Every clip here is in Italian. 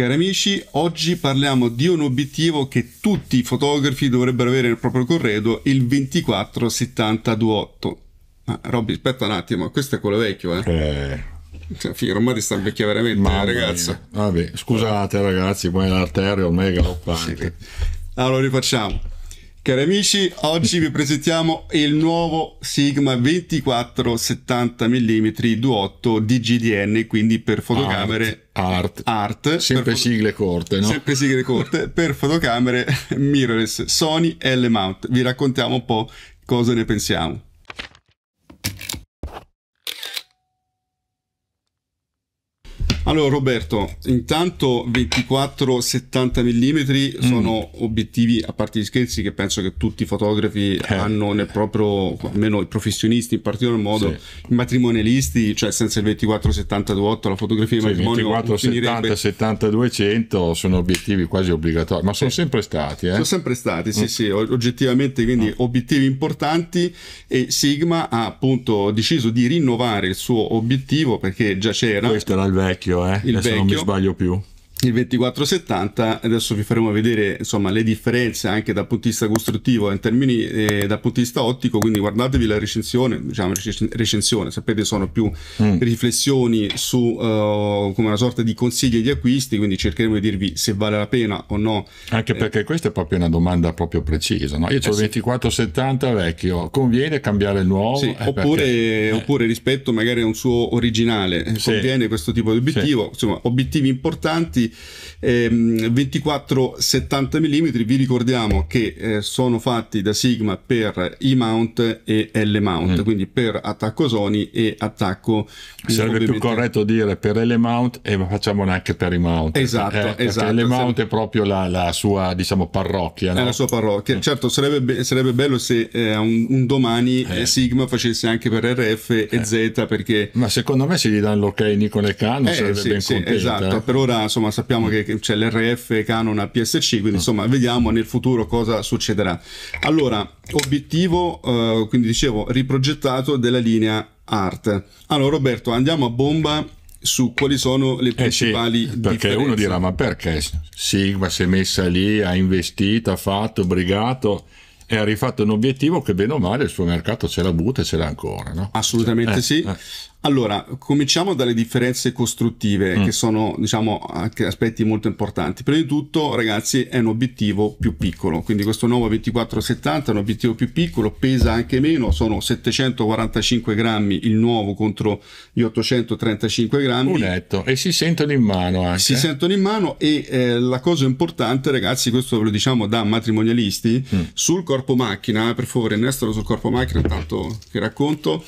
Cari amici, oggi parliamo di un obiettivo che tutti i fotografi dovrebbero avere nel proprio corredo, il 24-70-28. Ma Robby, aspetta un attimo, questo è quello vecchio, eh? eh. Cioè, figlio, ormai ti sta vecchia veramente, Mamma eh, ragazza. Vabbè, scusate ragazzi, poi l'arteria ormai è galoppante. Sì. Allora rifacciamo. Cari amici, oggi vi presentiamo il nuovo Sigma 24-70 mm 2.8 GDN, quindi per fotocamere Art. Art sempre per, sigle corte, no? Sempre sigle corte per fotocamere mirrorless Sony L-mount. Vi raccontiamo un po' cosa ne pensiamo. Allora Roberto, intanto 24-70 mm, mm sono obiettivi, a parte gli scherzi, che penso che tutti i fotografi eh. hanno nel proprio, almeno i professionisti in particolar modo, sì. i matrimonialisti, cioè senza il 24-70-28 la fotografia di sì, matrimonio 24-70-70-200 sono obiettivi quasi obbligatori, ma sono sì. Eh. sempre stati. Eh? Sono sempre stati, sì mm. sì, oggettivamente quindi oh. obiettivi importanti e Sigma ha appunto deciso di rinnovare il suo obiettivo perché già c'era... Questo era il vecchio vecchio, eh? Il Adesso vecchio. non mi sbaglio più il 2470 adesso vi faremo vedere insomma le differenze anche dal punto di vista costruttivo in termini eh, dal punto di vista ottico quindi guardatevi la recensione diciamo recensione sapete sono più mm. riflessioni su uh, come una sorta di consigli di acquisti quindi cercheremo di dirvi se vale la pena o no anche eh. perché questa è proprio una domanda proprio precisa no? io ho eh, il eh, 2470 vecchio conviene cambiare il nuovo sì, oppure, perché... oppure, rispetto magari a un suo originale sì. conviene questo tipo di obiettivo sì. insomma obiettivi importanti ehm, 24-70 mm. Vi ricordiamo che eh, sono fatti da Sigma per I-mount e L-mount, mm. quindi per attacco Sony e attacco... Sarebbe più corretto dire per L-mount e facciamone anche per I-mount. Esatto, eh, esatto. esatto L-mount è proprio la, la, sua, diciamo, parrocchia. No? È la sua parrocchia. Mm. Certo, sarebbe, be- sarebbe, bello se eh, un, un, domani eh, eh. Sigma facesse anche per RF e eh. Z perché... Ma secondo me se gli danno l'ok Nicole Cano eh, sarebbe sì, ben sì, contenta. Esatto, per ora insomma sappiamo mm. che c'è l'RF Canon a PSC, quindi mm. insomma vediamo nel futuro cosa succederà. Allora, obiettivo, eh, quindi dicevo, riprogettato della linea Art. Allora Roberto, andiamo a bomba su quali sono le principali eh sì, perché differenze. uno dirà ma perché Sigma si è messa lì ha investito ha fatto brigato e ha rifatto un obiettivo che bene o male il suo mercato ce l'ha avuto e ce l'ha ancora no? assolutamente cioè, sì eh, eh. Allora, cominciamo dalle differenze costruttive, mm. che sono, diciamo, aspetti molto importanti. Prima di tutto, ragazzi, è un obiettivo più piccolo, quindi questo nuovo 2470 è un obiettivo più piccolo, pesa anche meno, sono 745 grammi il nuovo contro gli 835 grammi. Unetto, e si sentono in mano anche. Si sentono in mano e eh, la cosa importante, ragazzi, questo ve lo diciamo da matrimonialisti, mm. sul corpo macchina, eh, per favore, innestalo sul corpo macchina, tanto che racconto,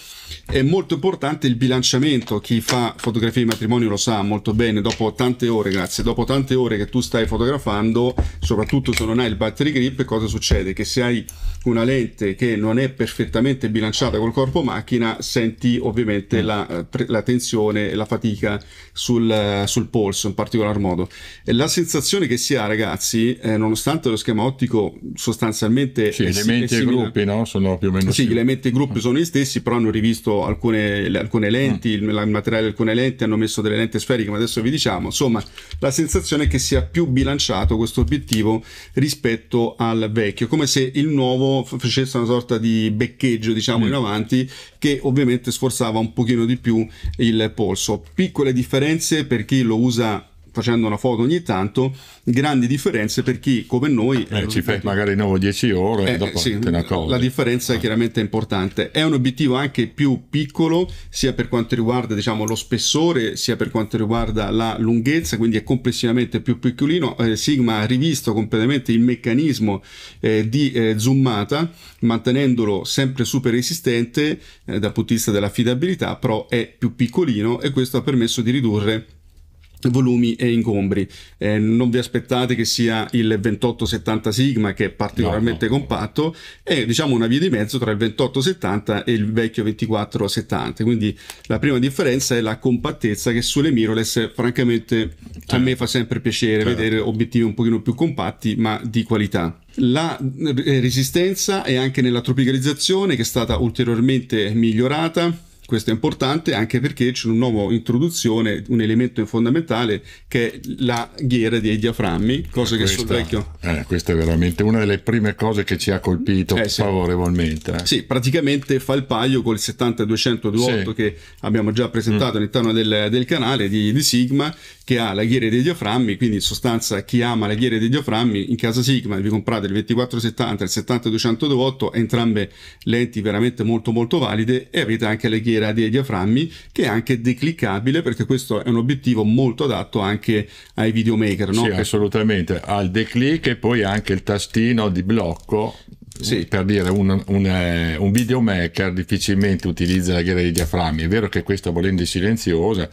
è molto importante il bilanciamento, chi fa fotografie di matrimonio lo sa molto bene, dopo tante ore, grazie, dopo tante ore che tu stai fotografando, soprattutto se non hai il battery grip, cosa succede? Che se hai una lente che non è perfettamente bilanciata col corpo macchina, senti ovviamente mm. la, eh, la tensione e la fatica sul, sul, polso in particolar modo. E la sensazione che si ha, ragazzi, eh, nonostante lo schema ottico sostanzialmente... Sì, elementi e gruppi, no? Sono più o meno... Sì, gli elementi e gruppi ah. sono gli stessi, però hanno rivisto alcune, le, alcune mm. lenti, mm. il, il, materiale di alcune lenti, hanno messo delle lenti sferiche, ma adesso vi diciamo. Insomma, la sensazione è che sia più bilanciato questo obiettivo rispetto al vecchio, come se il nuovo facesse una sorta di beccheggio, diciamo, mm. in avanti che ovviamente sforzava un pochino di più il polso. Piccole differenze per chi lo usa facendo una foto ogni tanto, grandi differenze per chi come noi... Eh, eh ci fai eh, magari 9-10 ore eh, e dopo sì, te ne accorgi. La differenza è ah. chiaramente importante. È un obiettivo anche più piccolo, sia per quanto riguarda diciamo, lo spessore, sia per quanto riguarda la lunghezza, quindi è complessivamente più piccolino. Eh, Sigma ha rivisto completamente il meccanismo di zoomata, mantenendolo sempre super resistente dal punto di vista dell'affidabilità, però è più piccolino e questo ha permesso di ridurre volumi e ingombri. Eh, non vi aspettate che sia il 2870 Sigma che è particolarmente no, no. compatto, è diciamo una via di mezzo tra il 2870 e il vecchio 2470. Quindi la prima differenza è la compattezza che sulle mirrorless francamente a me fa sempre piacere certo. vedere obiettivi un pochino più compatti ma di qualità. La eh, resistenza è anche nella tropicalizzazione che è stata ulteriormente migliorata questo è importante anche perché c'è una nuova introduzione, un elemento fondamentale che è la ghiera dei diaframmi, cosa questa, che sul vecchio... Eh, questa è veramente una delle prime cose che ci ha colpito eh, sì. favorevolmente. Eh. Sì, praticamente fa il paio con il 70228 sì. che abbiamo già presentato mm. all'interno del, del, canale di, di Sigma, che ha la ghiera dei diaframmi, quindi in sostanza chi ama la ghiera dei diaframmi in casa Sigma vi comprate il 2470 e il 70228, entrambe lenti veramente molto molto valide e avete anche la ghiera tastiera diaframmi che è anche decliccabile perché questo è un obiettivo molto adatto anche ai videomaker. No? Sì, assolutamente, al il declic e poi anche il tastino di blocco sì. per dire un, un, eh, un, videomaker difficilmente utilizza la ghiera di diaframmi è vero che questa volendo è silenziosa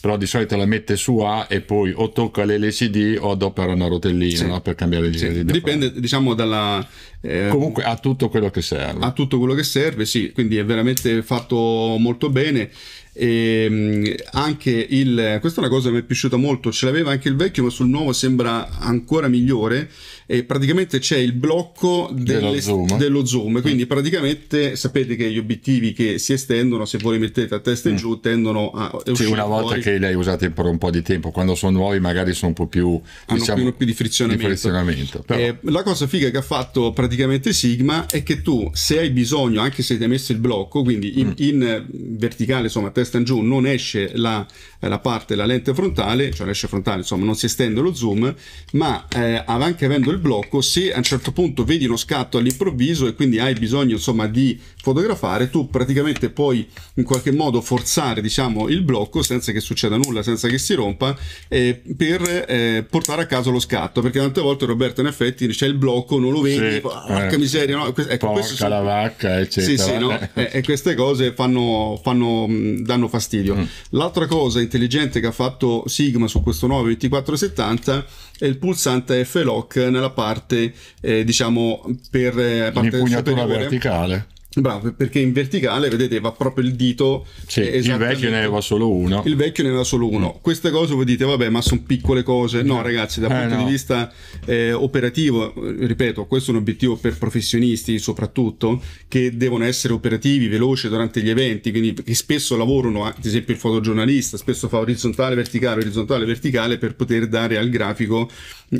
però di solito la mette su A e poi o tocca l'LCD o adopera una rotellina sì. no? per cambiare il sì. dipende diciamo dalla eh, Comunque ha tutto quello che serve. Ha tutto quello che serve, sì, quindi è veramente fatto molto bene. E ehm, anche il, questa è una cosa che mi è piaciuta molto, ce l'aveva anche il vecchio, ma sul nuovo sembra ancora migliore. E praticamente c'è il blocco delle, dello, zoom. dello, zoom. Eh. quindi praticamente sapete che gli obiettivi che si estendono, se voi li mettete a testa in mm. giù, tendono a uscire. Sì, una volta fuori. che li hai usati per un po' di tempo, quando sono nuovi, magari sono un po' più hanno diciamo, più, più di frizionamento. Di frizionamento eh, la cosa figa che ha fatto praticamente praticamente Sigma è che tu se hai bisogno, anche se ti hai messo il blocco, quindi in, mm. in eh, verticale, insomma, a testa in giù, non esce la eh, la parte della lente frontale, cioè l'esce frontale, insomma, non si estende lo zoom, ma eh, anche avendo il blocco, se a un certo punto vedi uno scatto all'improvviso e quindi hai bisogno, insomma, di fotografare, tu praticamente puoi in qualche modo forzare, diciamo, il blocco senza che succeda nulla, senza che si rompa, eh, per eh, portare a caso lo scatto, perché tante volte Roberto in effetti c'è il blocco, non lo vedi, sì, ah, porca eh, miseria, no? Ecco, porca sono... la vacca, eccetera. Sì, sì, no? e, e, queste cose fanno, fanno danno fastidio. Mm. L'altra cosa interessante intelligente che ha fatto Sigma su questo nuovo 2470 è il pulsante F-Lock nella parte, eh, diciamo, per eh, parte impugnatura verticale. Bravo, perché in verticale, vedete, va proprio il dito. Sì, il vecchio ne aveva solo uno. Il vecchio ne aveva solo uno. Mm. Queste cose voi dite, vabbè, ma sono piccole cose. No, eh. ragazzi, dal eh, punto no. di vista eh, operativo, ripeto, questo è un obiettivo per professionisti soprattutto, che devono essere operativi, veloci durante gli eventi, quindi che spesso lavorano, ad esempio il fotogiornalista, spesso fa orizzontale, verticale, orizzontale, verticale, per poter dare al grafico,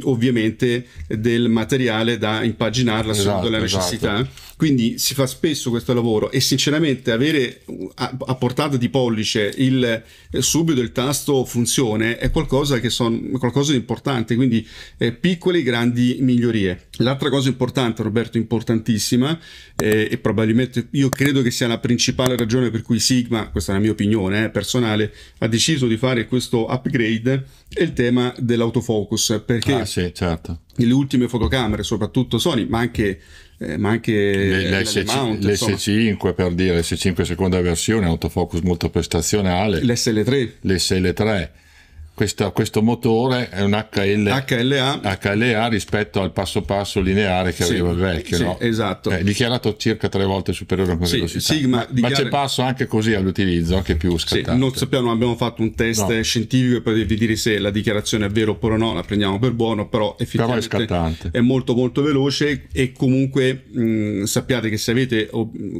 ovviamente, del materiale da impaginarla esatto, secondo la esatto. necessità. Esatto. Quindi si fa spesso complesso questo lavoro e sinceramente avere a, a portata di pollice il, eh, subito il tasto funzione è qualcosa, son, qualcosa di importante, quindi eh, piccole e grandi migliorie. L'altra cosa importante, Roberto, importantissima, eh, e probabilmente io credo che sia la principale ragione per cui Sigma, questa è la mia opinione eh, personale, ha deciso di fare questo upgrade, è il tema dell'autofocus, perché ah, sì, certo. le ultime fotocamere, soprattutto Sony, ma anche eh, ma anche l'S5 per dire, l'S5 seconda versione, autofocus molto prestazionale, l'SL3, l'SL3 questo, questo, motore è un HL, HLA. HLA. rispetto al passo passo lineare che sì, aveva il vecchio. Sì, no? esatto. È dichiarato circa tre volte superiore a quello Sì, sigma, ma, dichiar- ma c'è passo anche così all'utilizzo, anche più scattante. Sì, non sappiamo, abbiamo fatto un test no. scientifico per dire se la dichiarazione è vera oppure no, la prendiamo per buono, però effettivamente però è, scattante. è molto molto veloce e comunque mh, sappiate che se avete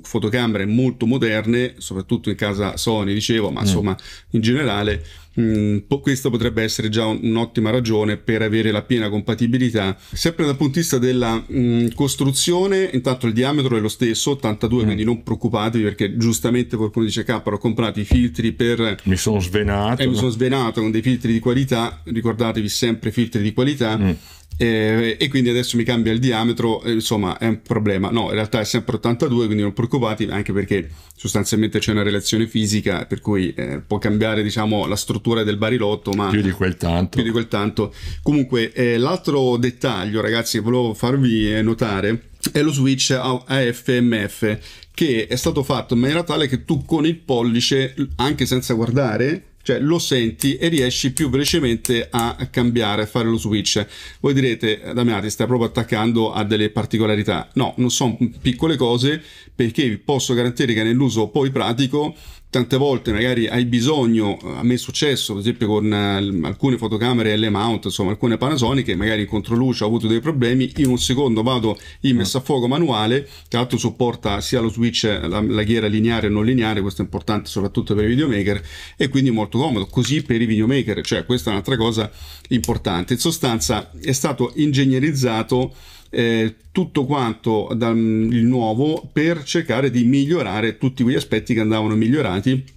fotocamere molto moderne, soprattutto in casa Sony dicevo, ma mm. insomma in generale mh, mm, po- questa potrebbe essere già un- un'ottima ragione per avere la piena compatibilità. Sempre dal punto di vista della mh, mm, costruzione, intanto il diametro è lo stesso, 82, mm. quindi non preoccupatevi perché giustamente qualcuno dice K, ho comprato i filtri per... Mi sono svenato. Eh, mi sono svenato con dei filtri di qualità, ricordatevi sempre filtri di qualità. Mm eh, e quindi adesso mi cambia il diametro, eh, insomma è un problema. No, in realtà è sempre 82, quindi non preoccupati, anche perché sostanzialmente c'è una relazione fisica, per cui eh, può cambiare diciamo, la struttura del barilotto, ma più di quel tanto. Più di quel tanto. Comunque, eh, l'altro dettaglio, ragazzi, che volevo farvi eh, notare è lo switch AFMF che è stato fatto in maniera tale che tu con il pollice, anche senza guardare, cioè lo senti e riesci più velocemente a cambiare, a fare lo switch. Voi direte, Damiano, ti stai proprio attaccando a delle particolarità. No, non sono piccole cose perché vi posso garantire che nell'uso poi pratico tante volte magari hai bisogno, eh, a me è successo ad esempio con eh, alcune fotocamere L-mount, insomma alcune Panasonic, magari in controluce ho avuto dei problemi, in un secondo vado in messa a fuoco manuale, tra l'altro supporta sia lo switch, la, la ghiera lineare e non lineare, questo è importante soprattutto per i videomaker e quindi molto comodo, così per i videomaker, cioè questa è un'altra cosa importante. In sostanza è stato ingegnerizzato eh, tutto quanto dal, il nuovo per cercare di migliorare tutti quegli aspetti che andavano migliorati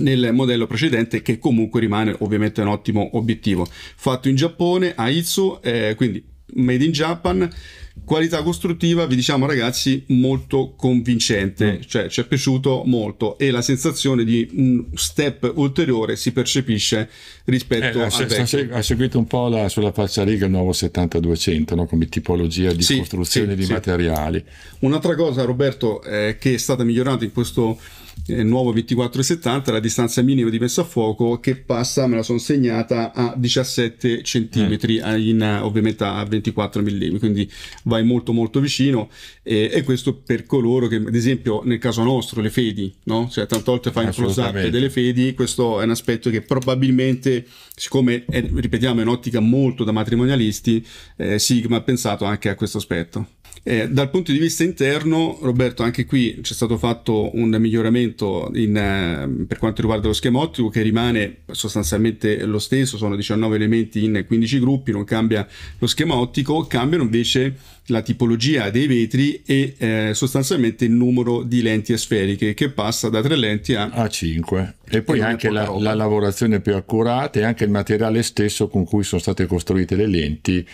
nel modello precedente che comunque rimane ovviamente un ottimo obiettivo fatto in Giappone a Izu eh, quindi made in Japan Qualità costruttiva, vi diciamo ragazzi, molto convincente, mm. cioè ci è piaciuto molto e la sensazione di un step ulteriore si percepisce rispetto eh, al vecchio. Ha seguito un po' la, sulla riga il nuovo 7200 no? come tipologia di sì, costruzione sì, di sì. materiali. Un'altra cosa Roberto eh, che è stata migliorata in questo eh, nuovo 2470 la distanza minima di messa a fuoco che passa, me la sono segnata, a 17 cm, mm. Eh, in, ovviamente a 24 mm, quindi vai molto molto vicino e, e, questo per coloro che ad esempio nel caso nostro le fedi, no? cioè tante volte fai influenzate delle fedi, questo è un aspetto che probabilmente siccome è, ripetiamo è un'ottica molto da matrimonialisti, eh, Sigma ha pensato anche a questo aspetto. Eh, dal punto di vista interno, Roberto, anche qui c'è stato fatto un miglioramento in, eh, per quanto riguarda lo schema ottico che rimane sostanzialmente lo stesso, sono 19 elementi in 15 gruppi, non cambia lo schema ottico, cambiano invece la tipologia dei vetri e eh, sostanzialmente il numero di lenti sferiche che passa da 3 lenti a, a 5 e poi anche la, la lavorazione più accurata e anche il materiale stesso con cui sono state costruite le lenti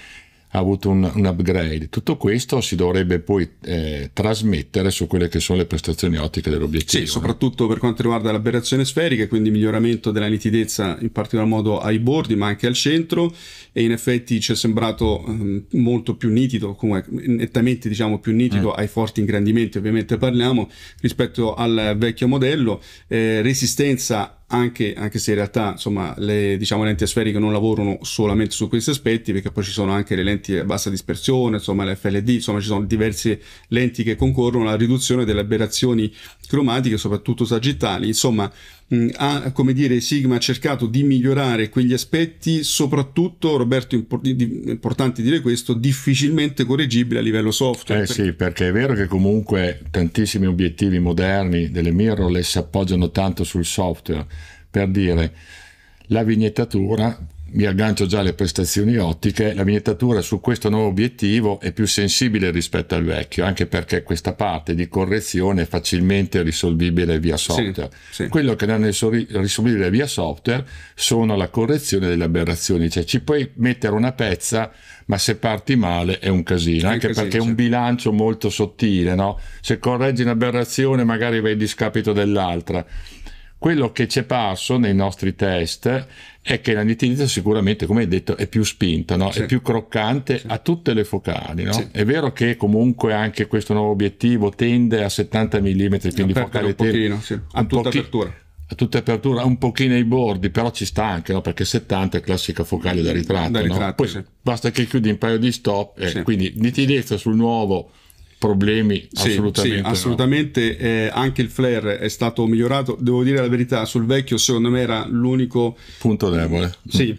ha avuto un, un upgrade. Tutto questo si dovrebbe poi eh, trasmettere su quelle che sono le prestazioni ottiche dell'obiettivo. Sì, soprattutto per quanto riguarda l'aberrazione sferica, quindi miglioramento della nitidezza in particolar modo ai bordi ma anche al centro e in effetti ci è sembrato um, molto più nitido, come nettamente diciamo più nitido eh. ai forti ingrandimenti ovviamente parliamo rispetto al vecchio modello, eh, resistenza anche, anche, se in realtà insomma, le diciamo, lenti asferiche non lavorano solamente su questi aspetti, perché poi ci sono anche le lenti a bassa dispersione, insomma FLD, insomma ci sono diverse lenti che concorrono alla riduzione delle aberrazioni cromatiche, soprattutto sagittali, insomma Mm, ha, come dire, Sigma ha cercato di migliorare quegli aspetti, soprattutto, Roberto, impor- importante dire questo, difficilmente correggibile a livello software. Eh perché... sì, perché è vero che comunque tantissimi obiettivi moderni delle mirrorless si appoggiano tanto sul software, per dire la vignettatura mi aggancio già alle prestazioni ottiche, la vignettatura su questo nuovo obiettivo è più sensibile rispetto al vecchio, anche perché questa parte di correzione è facilmente risolvibile via software. Sì, sì. Quello che non è risolvibile via software sono la correzione delle aberrazioni, cioè ci puoi mettere una pezza, ma se parti male è un casino, è anche casino, perché è un bilancio molto sottile, no? Se correggi un'aberrazione magari vai a discapito dell'altra quello che ci è parso nei nostri test è che la nitidezza sicuramente, come hai detto, è più spinta, no? sì. è più croccante sì. a tutte le focali. No? Sì. È vero che comunque anche questo nuovo obiettivo tende a 70 mm, quindi focale un pochino, sì. a un tutta pochi- apertura. A tutta apertura, un pochino ai bordi, però ci sta anche, no? perché 70 è classica focale da ritratto. Da ritratto Poi basta che chiudi un paio di stop, eh, quindi nitidezza sul nuovo problemi sì, assolutamente, sì, assolutamente no. eh, anche il flare è stato migliorato devo dire la verità sul vecchio secondo me era l'unico punto debole sì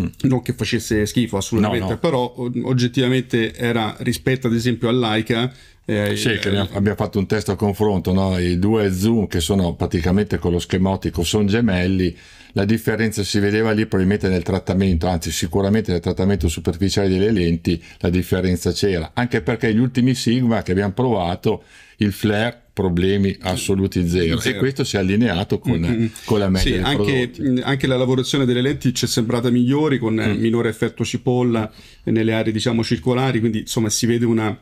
Mm. non che facesse schifo assolutamente, no, no. però oggettivamente era rispetto ad esempio all'AICA. Eh, sì, eh, abbiamo fatto un test a confronto, no? i due zoom che sono praticamente con lo schematico sono gemelli, la differenza si vedeva lì probabilmente nel trattamento, anzi sicuramente nel trattamento superficiale delle lenti la differenza c'era, anche perché gli ultimi Sigma che abbiamo provato, il flare problemi assoluti zero, zero. e questo si è allineato con, mm-hmm. con la media sì, anche, anche, la lavorazione delle lenti ci è sembrata migliore con mm. minore effetto cipolla nelle aree diciamo circolari quindi insomma si vede una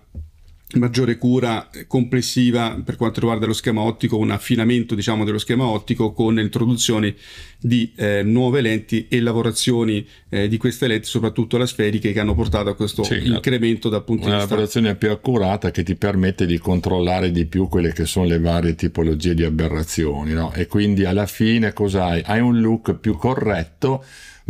maggiore cura complessiva per quanto riguarda lo schema ottico, un affinamento diciamo dello schema ottico con l'introduzione di eh, nuove lenti e lavorazioni eh, di queste lenti, soprattutto la sferiche, che hanno portato a questo sì, incremento dal punto di vista... Una lavorazione più accurata che ti permette di controllare di più quelle che sono le varie tipologie di aberrazioni, no? E quindi alla fine cosa hai? Hai un look più corretto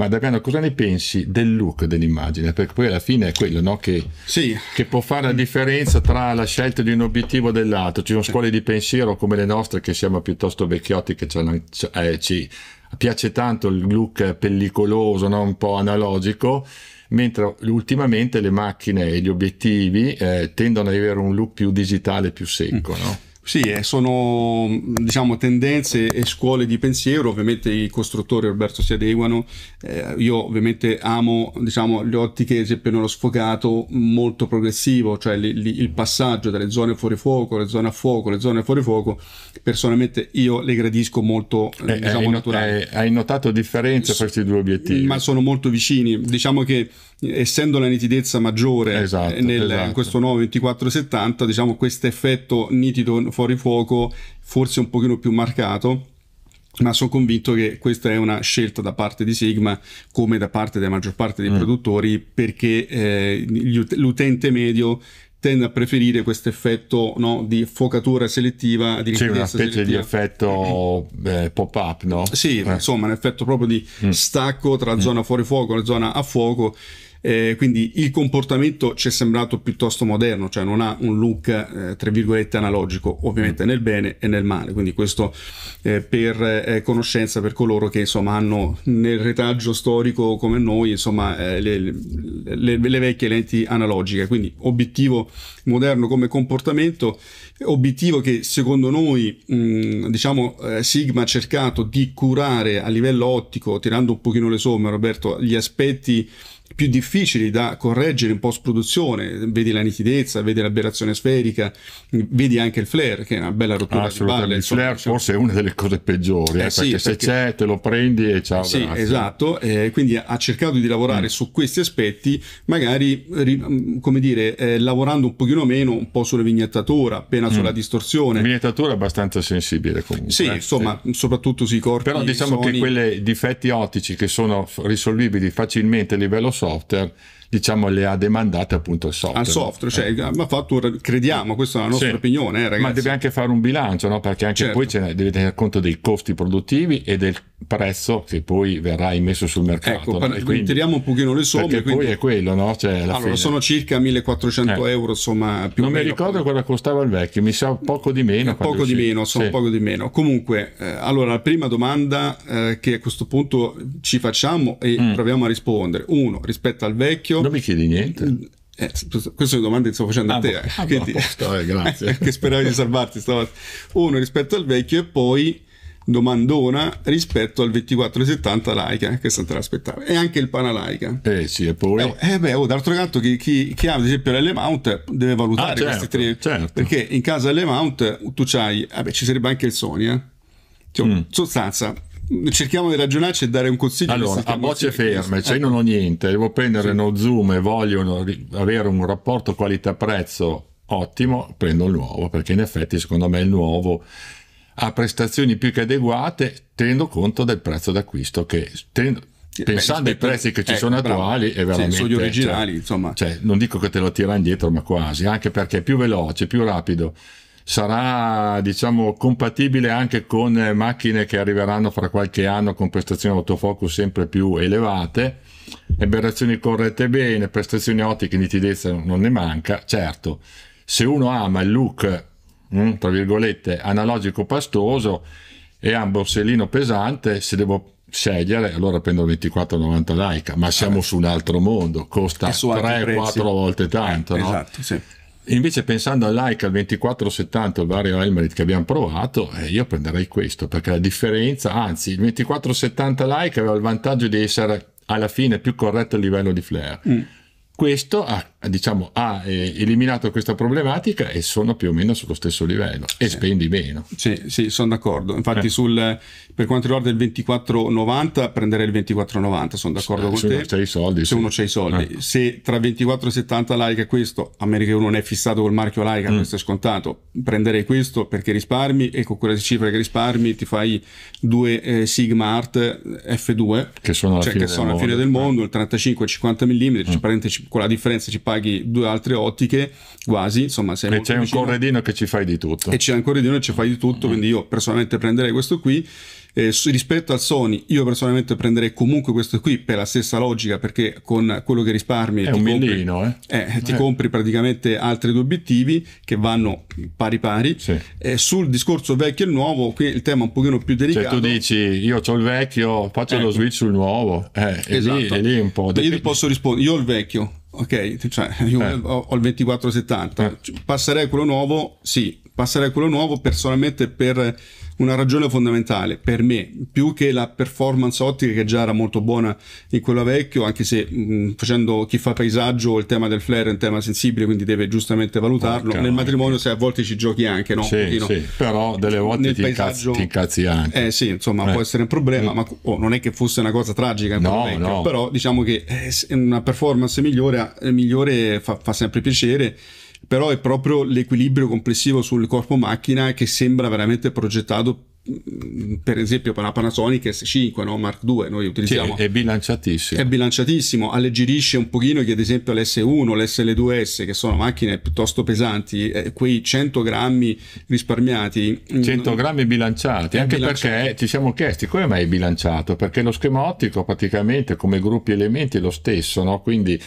ma Damiano, cosa ne pensi del look dell'immagine? Perché poi alla fine è quello no? che, sì. che, può fare la differenza tra la scelta di un obiettivo o dell'altro. Ci sono scuole di pensiero come le nostre che siamo piuttosto vecchiotti che cioè, eh, ci piace tanto il look pellicoloso, no? un po' analogico, mentre ultimamente le macchine e gli obiettivi eh, tendono ad avere un look più digitale, più secco. Mm. No? Sì, eh, sono mm, diciamo, tendenze e scuole di pensiero, ovviamente i costruttori Roberto si adeguano, eh, io ovviamente amo diciamo, le ottiche, ad esempio nello sfocato, molto progressivo, cioè li, li, il passaggio dalle zone fuori fuoco, le zone a fuoco, le zone fuori fuoco, personalmente io le gradisco molto eh, eh diciamo, hai, not- eh, hai, notato differenze tra questi due obiettivi? Ma sono molto vicini, diciamo che essendo la nitidezza maggiore esatto, nel, esatto. in questo nuovo 2470, diciamo questo effetto nitido fuori fuoco, forse un pochino più marcato, ma sono convinto che questa è una scelta da parte di Sigma come da parte della maggior parte dei mm. produttori perché eh, l'utente medio tende a preferire questo effetto no, di focatura selettiva, di C'è una specie selettiva. di effetto eh, pop-up, no? Sì, eh. insomma, un effetto proprio di mm. stacco tra mm. zona fuori fuoco e zona a fuoco eh, quindi il comportamento ci è sembrato piuttosto moderno, cioè non ha un look eh, tra virgolette analogico, ovviamente mm. nel bene e nel male. Quindi questo eh, per eh, conoscenza per coloro che insomma hanno nel retaggio storico come noi insomma eh, le, le, le vecchie lenti analogiche. Quindi obiettivo moderno come comportamento, obiettivo che secondo noi mh, diciamo eh, Sigma ha cercato di curare a livello ottico tirando un pochino le somme Roberto gli aspetti più difficili da correggere in post-produzione, vedi la nitidezza, vedi l'aberrazione sferica, vedi anche il flare, che è una bella rottura di balle. Il flare diciamo. forse è una delle cose peggiori, eh, eh, sì, perché, se c'è te lo prendi e ciao. Sì, grazie. esatto, eh, quindi ha cercato di lavorare mm. su questi aspetti, magari, come dire, eh, lavorando un pochino meno, un po' sulla vignettatura, appena mm. sulla distorsione. Vignettatura abbastanza sensibile comunque. Sì, eh, insomma, sì. soprattutto sui corpi Però diciamo soni... che quei difetti ottici che sono risolvibili facilmente a livello soft. And diciamo, le ha demandate appunto al software. Al software, cioè, eh. ma fatto, crediamo, questa è la nostra sì. opinione, eh, ragazzi. Ma deve anche fare un bilancio, no? perché anche certo. poi ne, deve tenere conto dei costi produttivi e del prezzo che poi verrà immesso sul mercato. Ecco, per, no? quindi, tiriamo un pochino le somme. Perché quindi... poi è quello, no? Cioè, allora, fine. sono circa 1400 eh. euro, insomma, più Non mi ricordo poi. cosa costava il vecchio, mi sa poco di meno. Eh, poco di meno, sono sì. poco di meno. Comunque, eh, allora, la prima domanda eh, che a questo punto ci facciamo e mm. proviamo a rispondere. Uno, rispetto al vecchio, non mi chiedi niente. Eh, queste le domande che sto facendo ah, boh, eh, ah boh, a te, ah, Quindi, posto, eh, grazie. Eh, che speravi di salvarti stavolta. Uno rispetto al vecchio e poi domandona rispetto al 2470 laica eh, che se te l'aspettava e anche il panalaica eh sì e poi eh, beh oh, d'altro canto chi, chi, chi, ha ad esempio l'L-mount deve valutare ah, certo, questi tre certo. perché in casa L-mount tu c'hai vabbè ci sarebbe anche il Sony eh? cioè, mm. sostanza cerchiamo di ragionarci e dare un consiglio. Allora, a voce ferma cioè io non ho niente, devo prendere sì. uno Zoom e voglio avere un rapporto qualità-prezzo ottimo, prendo il nuovo, perché in effetti secondo me il nuovo ha prestazioni più che adeguate, tenendo conto del prezzo d'acquisto che... Ten, pensando ai prezzi che ci ecco, sono attuali bravo. è veramente sì, cioè, gli originali cioè, insomma cioè, non dico che te lo tira indietro ma quasi anche perché è più veloce più rapido sarà diciamo compatibile anche con eh, macchine che arriveranno fra qualche anno con prestazioni autofocus sempre più elevate aberrazioni corrette bene prestazioni ottiche nitidezza non ne manca certo se uno ama il look mm, tra virgolette analogico pastoso e ha un borsellino pesante se devo scegliere allora prendo 24,90 laica ma siamo eh. su un altro mondo costa 3-4 volte tanto eh, no? esatto sì Invece pensando all'Aica al 2470, il vario Elmerit che abbiamo provato, eh, io prenderei questo perché la differenza, anzi il 2470 l'Aica aveva il vantaggio di essere alla fine più corretto a livello di flare. Mm. Questo ha, diciamo, ha eh, eliminato questa problematica e sono più o meno sullo stesso livello e sì. spendi meno. Sì, sì, sono d'accordo. Infatti, eh. sul, per quanto riguarda il 2490, prendere il 2490, sono d'accordo sì, eh, con te. Soldi, se uno c'è i soldi. Eh. Se tra 24 e 70 Leica questo, a meno che uno non è fissato col marchio Leica, mm. questo è scontato, prenderei questo perché risparmi e con quelle cifre che risparmi ti fai due eh, Sigma Art F2 che sono alla, cioè fine, che del sono alla fine, del eh. mondo, il 35-50 mm, mm. Cioè 40 con la differenza ci paghi due altre ottiche quasi, insomma sei e c'è un corredino che ci fai di tutto. E c'è un corredino che ci fai di tutto, mm. quindi io personalmente prenderei questo qui eh, rispetto al Sony, io personalmente prenderei comunque questo qui per la stessa logica, perché con quello che risparmi... È un compri, millino, eh? eh ti eh. compri praticamente altri due obiettivi che vanno pari pari. Sì. Eh, sul discorso vecchio e nuovo, qui il tema è un pochino più delicato. Cioè tu dici, io ho il vecchio, faccio lo ecco. switch sul nuovo. Eh, esatto. Lì, lì, un po'... Dipende. Io ti posso rispondere, io ho il vecchio, ok? Cioè, io eh. ho, il 2470. Eh. Passerei a quello nuovo? Sì. Passerei a quello nuovo personalmente per una ragione fondamentale per me, più che la performance ottica che già era molto buona in quello vecchio, anche se mh, mm, facendo chi fa paesaggio il tema del flare è un tema sensibile, quindi deve giustamente valutarlo. Porca Nel matrimonio se a volte ci giochi anche, no? Sì, sì. però delle volte Nel ti, paesaggio... Cazzi, ti incazzi anche. Eh sì, insomma, eh. può essere un problema, ma oh, non è che fosse una cosa tragica, no, vecchio, no. però diciamo che eh, una performance migliore, eh, migliore fa, fa sempre piacere però è proprio l'equilibrio complessivo sul corpo macchina che sembra veramente progettato mm, per esempio per la Panasonic S5 no? Mark II noi utilizziamo sì, è bilanciatissimo è bilanciatissimo alleggerisce un pochino che ad esempio l'S1 l'SL2S che sono macchine piuttosto pesanti eh, quei 100 grammi risparmiati 100 grammi bilanciati anche bilanciato. perché ci siamo chiesti come mai è bilanciato perché lo schema ottico praticamente come gruppi elementi è lo stesso no? quindi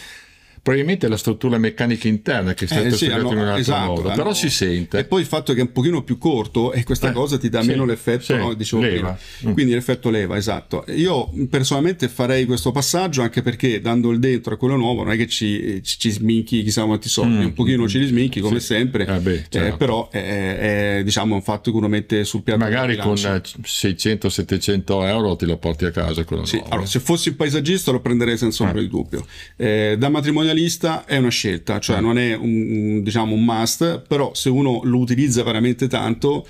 probabilmente la struttura meccanica interna che sta eh, sì, hanno, in un altro esatto, modo, però no. si sente. E poi il fatto che è un pochino più corto e questa eh, cosa ti dà sì, meno l'effetto, sì, no, dicevo leva. prima. Mm. Quindi l'effetto leva, esatto. Io personalmente farei questo passaggio anche perché dando il dentro a quello nuovo non è che ci, ci, ci sminchi chissà quanti soldi, mm. un pochino mm. ci li sminchi come sì. sempre, ah beh, eh, certo. eh, però è, è, diciamo un fatto che uno mette sul piano. Magari con 600-700 eh, euro te lo porti a casa quello sì, nuovo. Allora, se fossi un paesaggista lo prenderei senza ombra ah. di dubbio. Eh, da matrimonio minimalista è una scelta, cioè eh. non è un, diciamo, un must, però se uno lo utilizza veramente tanto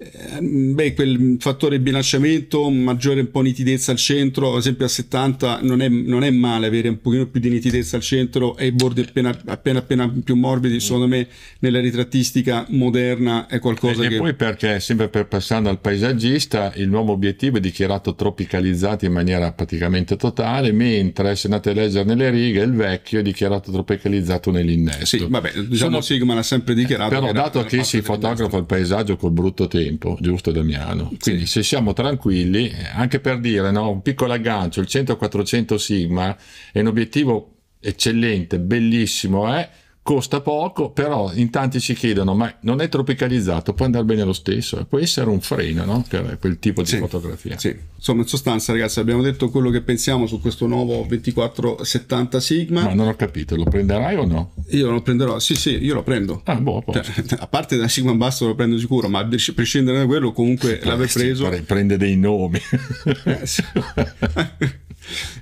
eh, beh, quel fattore bilanciamento, maggiore un po' nitidezza al centro, ad esempio a 70 non è, non è male avere un pochino più di nitidezza al centro e i bordi appena, appena, appena più morbidi, mm. secondo me nella ritrattistica moderna è qualcosa eh, e, che... E poi perché, sempre per passando al paesaggista, il nuovo obiettivo è dichiarato tropicalizzato in maniera praticamente totale, mentre se andate a leggere nelle righe il vecchio è dichiarato tropicalizzato nell'innesto. Sì, vabbè, diciamo Sono... Sigma l'ha sempre dichiarato. Eh, però dato che si fotografa il paesaggio col brutto tempo, tempo, giusto Damiano? Quindi se siamo tranquilli, anche per dire, no, un piccolo aggancio, il 100-400 Sigma è un obiettivo eccellente, bellissimo, eh? costa poco, però in tanti si chiedono, ma non è tropicalizzato, può andare bene lo stesso, può essere un freno no? per quel tipo di sì, fotografia. Sì. Insomma, in sostanza ragazzi abbiamo detto quello che pensiamo su questo nuovo 2470 Sigma. Ma non ho capito, lo prenderai o no? Io lo prenderò, sì sì, io lo prendo. Ah, boh, boh. A parte da Sigma Basso lo prendo sicuro, ma a prescindere da quello comunque ah, l'aver preso... Prende dei nomi. Eh, sì.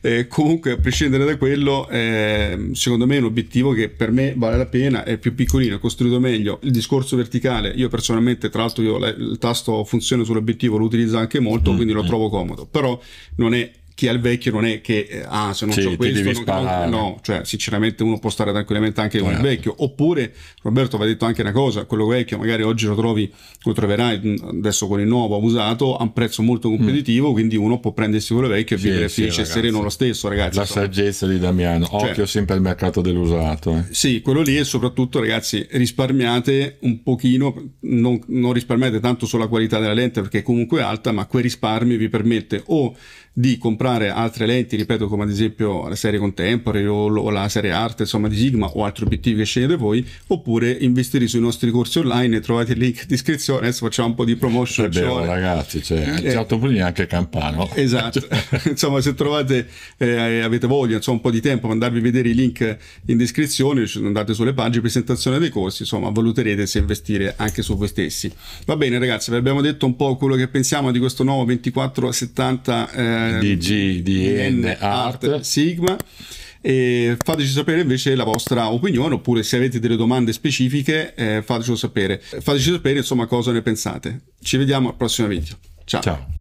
Eh, comunque, a prescindere da quello, eh, secondo me è un obiettivo che per me vale la pena, è più piccolino, è costruito meglio. Il discorso verticale, io personalmente, tra l'altro, io il tasto funzione sull'obiettivo lo utilizzo anche molto, mm-hmm. quindi lo mm. trovo comodo, però non è chi ha il vecchio non è che, eh, ah, se non sì, so questo, non, no, cioè, sinceramente uno può stare tranquillamente anche certo. con il certo. vecchio. Oppure, Roberto, aveva detto anche una cosa, quello vecchio magari oggi lo trovi, lo troverai mm, adesso con il nuovo usato a un prezzo molto competitivo, mm. quindi uno può prendersi quello vecchio e sì, vivere sì, felice e sereno lo stesso, ragazzi. La so. saggezza di Damiano, cioè, occhio sempre al mercato dell'usato. Eh. Sì, quello lì e soprattutto, ragazzi, risparmiate un pochino, non, non risparmiate tanto sulla qualità della lente perché comunque è alta, ma quel risparmio vi permette o di comprare comprare altre lenti, ripeto, come ad esempio la serie Contemporary o, o la serie Arte, insomma, di Sigma o altri obiettivi che scegliete voi, oppure investire sui nostri corsi online trovate il link in descrizione, Adesso facciamo un po' di promotion. Eh È cioè, vero, oh, ragazzi, cioè, eh, a certo punto neanche Campano. Esatto. insomma, se trovate, eh, avete voglia, insomma, un po' di tempo mandarvi a vedere i link in descrizione, andate sulle pagine presentazione dei corsi, insomma, valuterete se investire anche su voi stessi. Va bene, ragazzi, vi abbiamo detto un po' quello che pensiamo di questo nuovo 2470 eh, DG GDN Art Sigma e fateci sapere invece la vostra opinione oppure se avete delle domande specifiche eh, fatecelo sapere fateci sapere insomma cosa ne pensate ci vediamo al prossimo video ciao, ciao.